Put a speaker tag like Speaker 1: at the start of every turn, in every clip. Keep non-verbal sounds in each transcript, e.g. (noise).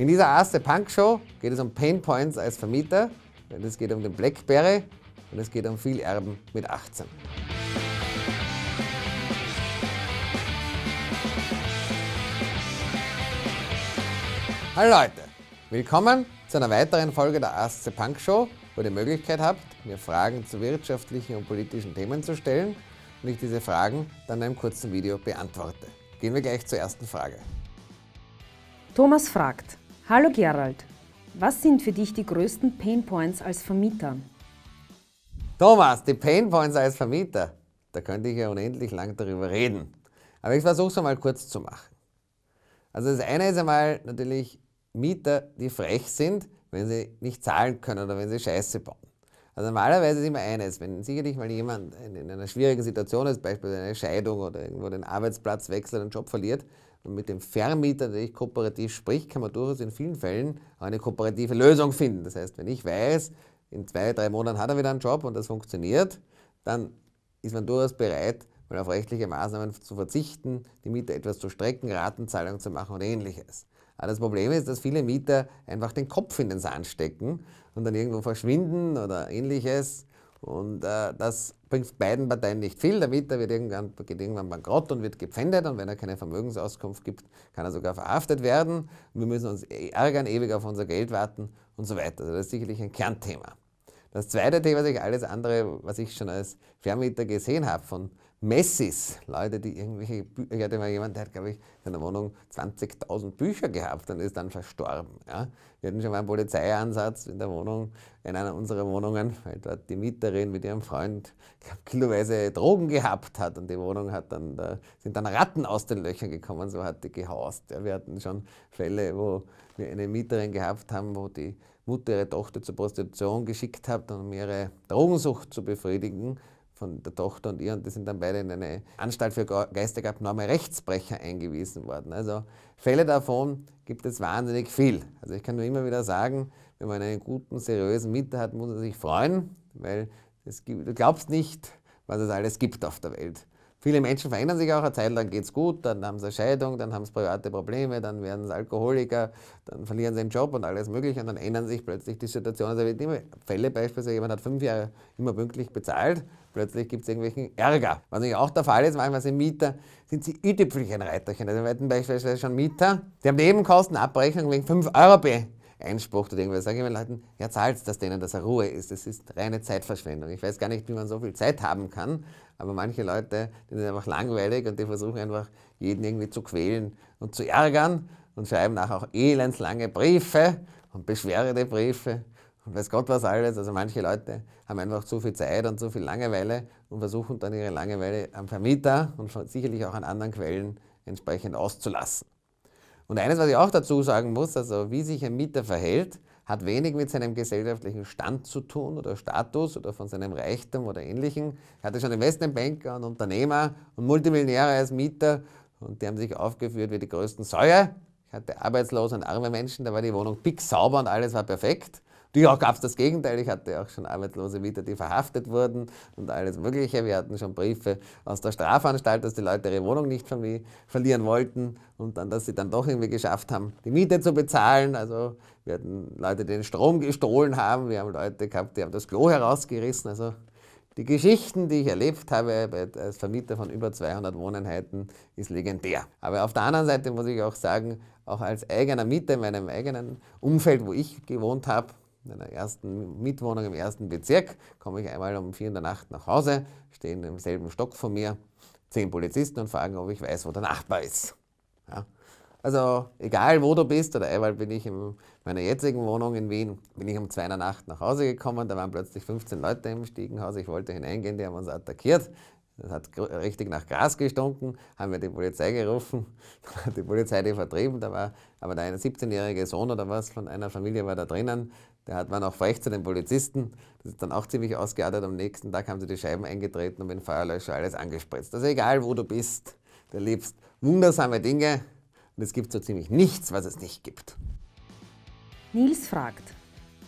Speaker 1: In dieser Erste Punk Show geht es um Pain Points als Vermieter, es geht um den Blackberry und es geht um viel Erben mit 18. Hallo Leute, willkommen zu einer weiteren Folge der Asce Punk Show, wo ihr die Möglichkeit habt, mir Fragen zu wirtschaftlichen und politischen Themen zu stellen und ich diese Fragen dann in einem kurzen Video beantworte. Gehen wir gleich zur ersten Frage. Thomas fragt,
Speaker 2: Hallo Gerald, was sind für dich die größten Painpoints als Vermieter?
Speaker 1: Thomas, die Painpoints als Vermieter, da könnte ich ja unendlich lang darüber reden. Aber ich versuche es einmal kurz zu machen. Also das eine ist einmal natürlich Mieter, die frech sind, wenn sie nicht zahlen können oder wenn sie Scheiße bauen. Also normalerweise ist immer eines, wenn sicherlich mal jemand in, in einer schwierigen Situation ist, beispielsweise eine Scheidung oder irgendwo den Arbeitsplatz wechselt, einen Job verliert und mit dem Vermieter, der ich kooperativ spricht, kann man durchaus in vielen Fällen eine kooperative Lösung finden. Das heißt, wenn ich weiß, in zwei, drei Monaten hat er wieder einen Job und das funktioniert, dann ist man durchaus bereit, mal auf rechtliche Maßnahmen zu verzichten, die Miete etwas zu strecken, Ratenzahlung zu machen und ähnliches. Aber das Problem ist, dass viele Mieter einfach den Kopf in den Sand stecken und dann irgendwo verschwinden oder ähnliches. Und äh, das bringt beiden Parteien nicht viel. Der Mieter wird irgendwann, geht irgendwann bankrott und wird gepfändet. Und wenn er keine Vermögensauskunft gibt, kann er sogar verhaftet werden. wir müssen uns e, ärgern, ewig auf unser Geld warten und so weiter. Also das ist sicherlich ein Kernthema. Das zweite Thema ist alles andere, was ich schon als Vermieter gesehen habe, von Messis, Leute, die irgendwelche Bücher, ich hatte mal jemand, der hat, glaube ich, in seiner Wohnung 20.000 Bücher gehabt und ist dann verstorben. Ja. Wir hatten schon mal einen Polizeieinsatz in der Wohnung, in einer unserer Wohnungen, weil dort die Mieterin mit ihrem Freund kiloweise Drogen gehabt hat und die Wohnung hat dann, da sind dann Ratten aus den Löchern gekommen, so hat die gehaust. Ja. Wir hatten schon Fälle, wo wir eine Mieterin gehabt haben, wo die Mutter ihre Tochter zur Prostitution geschickt hat, um ihre Drogensucht zu befriedigen von der Tochter und ihr, und die sind dann beide in eine Anstalt für geistig abnorme Rechtsbrecher eingewiesen worden. Also Fälle davon gibt es wahnsinnig viel. Also ich kann nur immer wieder sagen, wenn man einen guten, seriösen Mieter hat, muss er sich freuen, weil es gibt, du glaubst nicht, was es alles gibt auf der Welt. Viele Menschen verändern sich auch, eine Zeit lang geht es gut, dann haben sie eine Scheidung, dann haben sie private Probleme, dann werden sie Alkoholiker, dann verlieren sie den Job und alles Mögliche und dann ändern sich plötzlich die Situation. Also ich immer Fälle beispielsweise, jemand hat fünf Jahre immer pünktlich bezahlt, plötzlich gibt es irgendwelchen Ärger. Was natürlich auch der Fall ist, manchmal sind Mieter, sind sie i-Tüpfelchen-Reiterchen. Also wir hatten beispielsweise schon Mieter, die haben Nebenkostenabrechnung wegen 5 Euro Einspruch oder irgendwas. Sage ich mir immer Leuten, ja zahlt das denen, dass er Ruhe ist. Das ist reine Zeitverschwendung. Ich weiß gar nicht, wie man so viel Zeit haben kann, aber manche Leute, die sind einfach langweilig und die versuchen einfach, jeden irgendwie zu quälen und zu ärgern und schreiben nachher auch elendslange Briefe und beschwerende Briefe und weiß Gott was alles. Also manche Leute haben einfach zu viel Zeit und zu viel Langeweile und versuchen dann ihre Langeweile am Vermieter und sicherlich auch an anderen Quellen entsprechend auszulassen. Und eines, was ich auch dazu sagen muss, also wie sich ein Mieter verhält, hat wenig mit seinem gesellschaftlichen Stand zu tun oder Status oder von seinem Reichtum oder ähnlichem. Ich hatte schon Investmentbanker und Unternehmer und Multimillionäre als Mieter und die haben sich aufgeführt wie die größten Säue. Ich hatte arbeitslose und arme Menschen, da war die Wohnung pick sauber und alles war perfekt. Die gab es das Gegenteil. Ich hatte auch schon Arbeitslose wieder, die verhaftet wurden und alles Mögliche. Wir hatten schon Briefe aus der Strafanstalt, dass die Leute ihre Wohnung nicht ver verlieren wollten und dann, dass sie dann doch irgendwie geschafft haben, die Miete zu bezahlen. Also wir hatten Leute, die den Strom gestohlen haben. Wir haben Leute gehabt, die haben das Klo herausgerissen. Also die Geschichten, die ich erlebt habe als Vermieter von über 200 Wohneinheiten, ist legendär. Aber auf der anderen Seite muss ich auch sagen, auch als eigener Mieter in meinem eigenen Umfeld, wo ich gewohnt habe, in einer ersten Mietwohnung im ersten Bezirk, komme ich einmal um vier in der Nacht nach Hause, stehen im selben Stock von mir zehn Polizisten und fragen, ob ich weiß, wo der Nachbar ist. Ja. Also egal wo du bist, oder einmal bin ich in meiner jetzigen Wohnung in Wien, bin ich um zwei in der Nacht nach Hause gekommen, da waren plötzlich 15 Leute im Stiegenhaus, ich wollte hineingehen, die haben uns attackiert. Das hat richtig nach Gras gestunken, haben wir die Polizei gerufen, (laughs) hat die Polizei die vertrieben, da war aber der 17-jährige Sohn oder was von einer Familie war da drinnen, der hat, war noch frech zu den Polizisten, das ist dann auch ziemlich ausgeartet, am nächsten Tag haben sie die Scheiben eingetreten und mit dem Feuerlöscher alles angespritzt. Also egal, wo du bist, du lebst wundersame Dinge und es gibt so ziemlich nichts, was es nicht gibt.
Speaker 2: Nils fragt,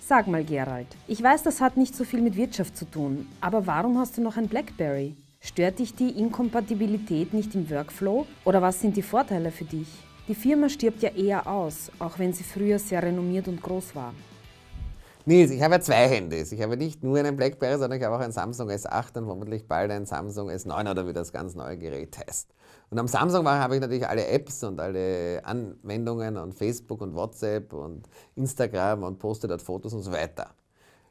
Speaker 2: Sag mal, Gerald, ich weiß, das hat nicht so viel mit Wirtschaft zu tun, aber warum hast du noch ein Blackberry? Stört dich die Inkompatibilität nicht im Workflow oder was sind die Vorteile für dich? Die Firma stirbt ja eher aus, auch wenn sie früher sehr renommiert und groß war.
Speaker 1: Nils, ich habe ja zwei Handys. Ich habe nicht nur einen BlackBerry, sondern ich habe auch einen Samsung S8 und vermutlich bald einen Samsung S9 oder wie das ganz neue Gerät heißt. Und am Samsung war, habe ich natürlich alle Apps und alle Anwendungen und Facebook und WhatsApp und Instagram und poste dort Fotos und so weiter.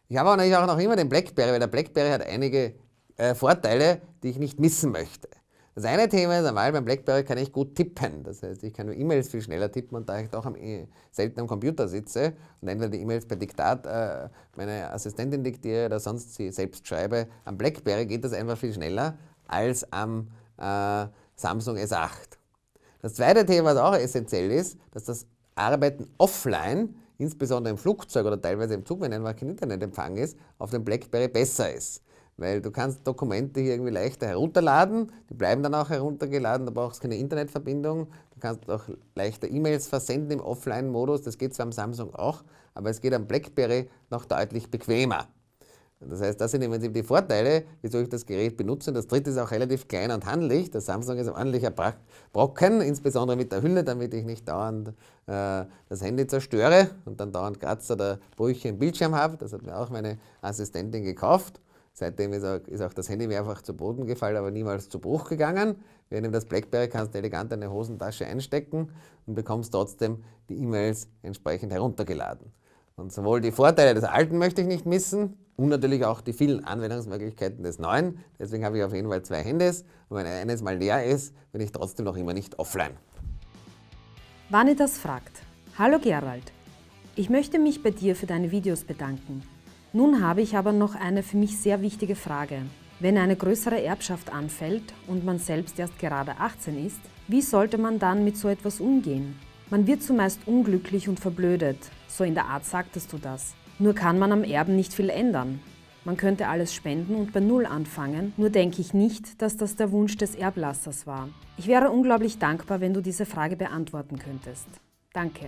Speaker 1: Ich habe natürlich auch noch immer den BlackBerry, weil der BlackBerry hat einige äh, Vorteile, die ich nicht missen möchte. Das eine Thema ist einmal, beim BlackBerry kann ich gut tippen. Das heißt, ich kann nur E-Mails viel schneller tippen und da ich doch am, äh, selten am Computer sitze und entweder die E-Mails per Diktat äh, meine Assistentin diktiere oder sonst sie selbst schreibe, am BlackBerry geht das einfach viel schneller als am äh, Samsung S8. Das zweite Thema, was auch essentiell ist, dass das Arbeiten offline, insbesondere im Flugzeug oder teilweise im Zug, wenn einfach kein Internetempfang ist, auf dem BlackBerry besser ist. Weil du kannst Dokumente hier irgendwie leichter herunterladen, die bleiben dann auch heruntergeladen, da brauchst du keine Internetverbindung. Du kannst auch leichter E-Mails versenden im Offline-Modus, das geht zwar am Samsung auch, aber es geht am BlackBerry noch deutlich bequemer. Das heißt, das sind im Prinzip die Vorteile, wieso ich das Gerät benutze. Und das dritte ist auch relativ klein und handlich. Das Samsung ist ein ordentlicher Brocken, insbesondere mit der Hülle, damit ich nicht dauernd äh, das Handy zerstöre und dann dauernd Kratzer oder Brüche im Bildschirm habe. Das hat mir auch meine Assistentin gekauft. Seitdem ist auch, ist auch das Handy mehrfach zu Boden gefallen, aber niemals zu Bruch gegangen. Während in das Blackberry kannst du elegant eine Hosentasche einstecken und bekommst trotzdem die E-Mails entsprechend heruntergeladen. Und sowohl die Vorteile des Alten möchte ich nicht missen und natürlich auch die vielen Anwendungsmöglichkeiten des Neuen. Deswegen habe ich auf jeden Fall zwei Handys und wenn eines mal leer ist, bin ich trotzdem noch immer nicht offline.
Speaker 2: Vanitas fragt, Hallo Gerald, ich möchte mich bei dir für deine Videos bedanken. Nun habe ich aber noch eine für mich sehr wichtige Frage. Wenn eine größere Erbschaft anfällt und man selbst erst gerade 18 ist, wie sollte man dann mit so etwas umgehen? Man wird zumeist unglücklich und verblödet, so in der Art sagtest du das. Nur kann man am Erben nicht viel ändern. Man könnte alles spenden und bei Null anfangen, nur denke ich nicht, dass das der Wunsch des Erblassers war. Ich wäre unglaublich dankbar, wenn du diese Frage beantworten könntest. Danke.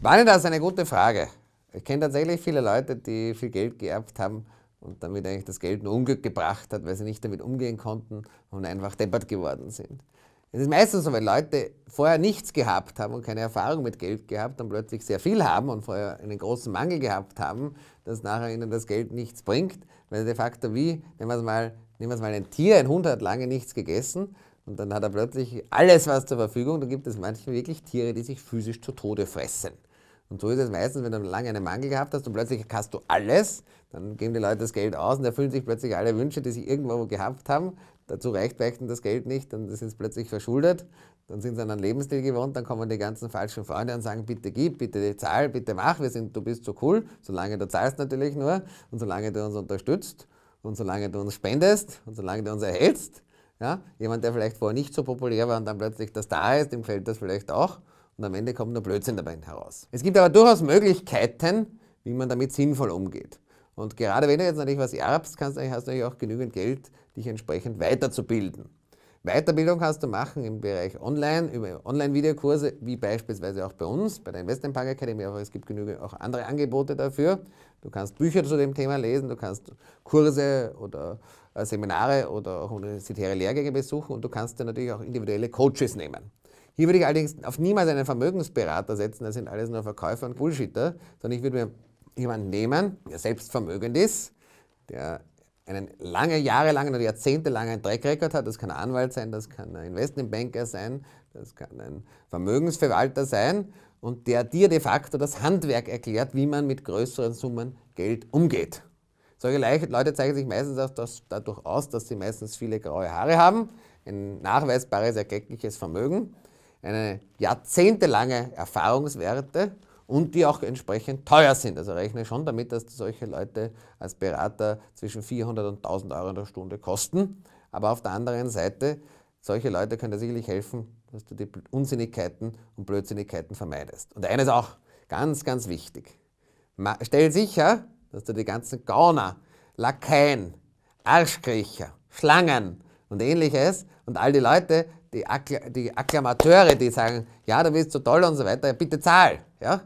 Speaker 1: War denn das eine gute Frage? Ich kenne tatsächlich viele Leute, die viel Geld geerbt haben und damit eigentlich das Geld nur Unglück gebracht hat, weil sie nicht damit umgehen konnten und einfach deppert geworden sind. Es ist meistens so, wenn Leute vorher nichts gehabt haben und keine Erfahrung mit Geld gehabt und plötzlich sehr viel haben und vorher einen großen Mangel gehabt haben, dass nachher ihnen das Geld nichts bringt, weil de facto wie, nehmen wir es mal, nehmen wir es mal ein Tier, ein Hund hat lange nichts gegessen und dann hat er plötzlich alles was zur Verfügung, dann gibt es manche wirklich Tiere, die sich physisch zu Tode fressen. Und so ist es meistens, wenn du lange einen Mangel gehabt hast und plötzlich hast du alles, dann geben die Leute das Geld aus und erfüllen sich plötzlich alle Wünsche, die sie irgendwo gehabt haben. Dazu reicht Beichten das Geld nicht, dann sind sie plötzlich verschuldet, dann sind sie an einen Lebensstil gewohnt, dann kommen die ganzen falschen Freunde und sagen, bitte gib, bitte zahl, bitte mach, wir sind, du bist so cool, solange du zahlst natürlich nur und solange du uns unterstützt und solange du uns spendest und solange du uns erhältst. Ja? Jemand, der vielleicht vorher nicht so populär war und dann plötzlich das da ist, dem fällt das vielleicht auch und am Ende kommt nur Blödsinn dabei heraus. Es gibt aber durchaus Möglichkeiten, wie man damit sinnvoll umgeht. Und gerade wenn du jetzt natürlich was erbst, kannst, hast du natürlich auch genügend Geld, dich entsprechend weiterzubilden. Weiterbildung kannst du machen im Bereich Online, über Online-Videokurse, wie beispielsweise auch bei uns, bei der Investment Bank Academy, aber es gibt genügend auch andere Angebote dafür. Du kannst Bücher zu dem Thema lesen, du kannst Kurse oder äh, Seminare oder auch universitäre Lehrgänge besuchen und du kannst dir natürlich auch individuelle Coaches nehmen. Hier würde ich allerdings auf niemals einen Vermögensberater setzen, das sind alles nur Verkäufer und Bullshitter, sondern ich würde mir jemanden nehmen, der selbst vermögend ist, der einen lange, jahrelangen oder jahrzehntelangen Dreckrekord hat. Das kann ein Anwalt sein, das kann ein Investmentbanker sein, das kann ein Vermögensverwalter sein und der dir de facto das Handwerk erklärt, wie man mit größeren Summen Geld umgeht. Solche Leute zeigen sich meistens auch das, dadurch aus, dass sie meistens viele graue Haare haben, ein nachweisbares, erkleckliches Vermögen eine jahrzehntelange Erfahrungswerte und die auch entsprechend teuer sind. Also rechne schon damit, dass solche Leute als Berater zwischen 400 und 1000 Euro in der Stunde kosten. Aber auf der anderen Seite, solche Leute können dir sicherlich helfen, dass du die Unsinnigkeiten und Blödsinnigkeiten vermeidest. Und eines auch ganz, ganz wichtig. Stell sicher, dass du die ganzen Gauner, Lakaien, Arschkriecher, Schlangen und ähnliches und all die Leute, die, Akkla die Akklamateure, die sagen, ja, du bist so toll und so weiter, bitte zahl, ja?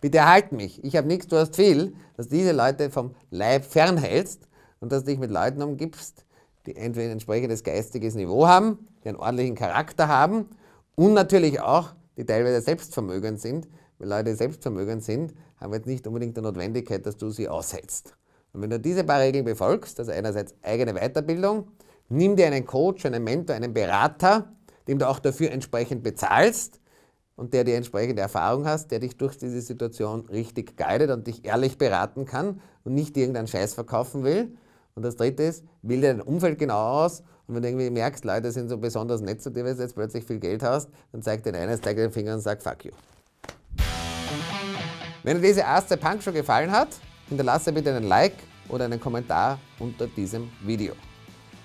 Speaker 1: bitte erhalt mich, ich habe nichts, du hast viel, dass diese Leute vom Leib fernhältst und dass du dich mit Leuten umgibst, die entweder ein entsprechendes geistiges Niveau haben, die einen ordentlichen Charakter haben und natürlich auch, die teilweise selbstvermögend sind, weil Leute selbstvermögend sind, haben jetzt nicht unbedingt die Notwendigkeit, dass du sie aushältst. Und wenn du diese paar Regeln befolgst, also einerseits eigene Weiterbildung, Nimm dir einen Coach, einen Mentor, einen Berater, dem du auch dafür entsprechend bezahlst und der die entsprechende Erfahrung hast, der dich durch diese Situation richtig guidet und dich ehrlich beraten kann und nicht irgendeinen Scheiß verkaufen will. Und das dritte ist, wähle dein Umfeld genau aus und wenn du irgendwie merkst, Leute sind so besonders nett zu dir, weil du jetzt plötzlich viel Geld hast, dann zeig dir eines, zeig dir den Finger und sag fuck you. Wenn dir diese Ask Punk Show gefallen hat, hinterlasse bitte einen Like oder einen Kommentar unter diesem Video.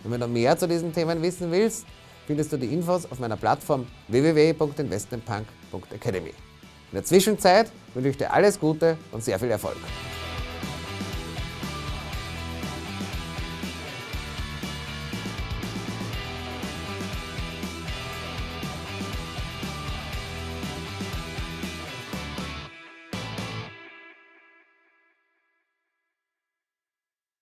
Speaker 1: Und wenn du mehr zu diesen Themen wissen willst, findest du die Infos auf meiner Plattform www.investmentpunk.academy. In der Zwischenzeit wünsche ich dir alles Gute und sehr viel Erfolg.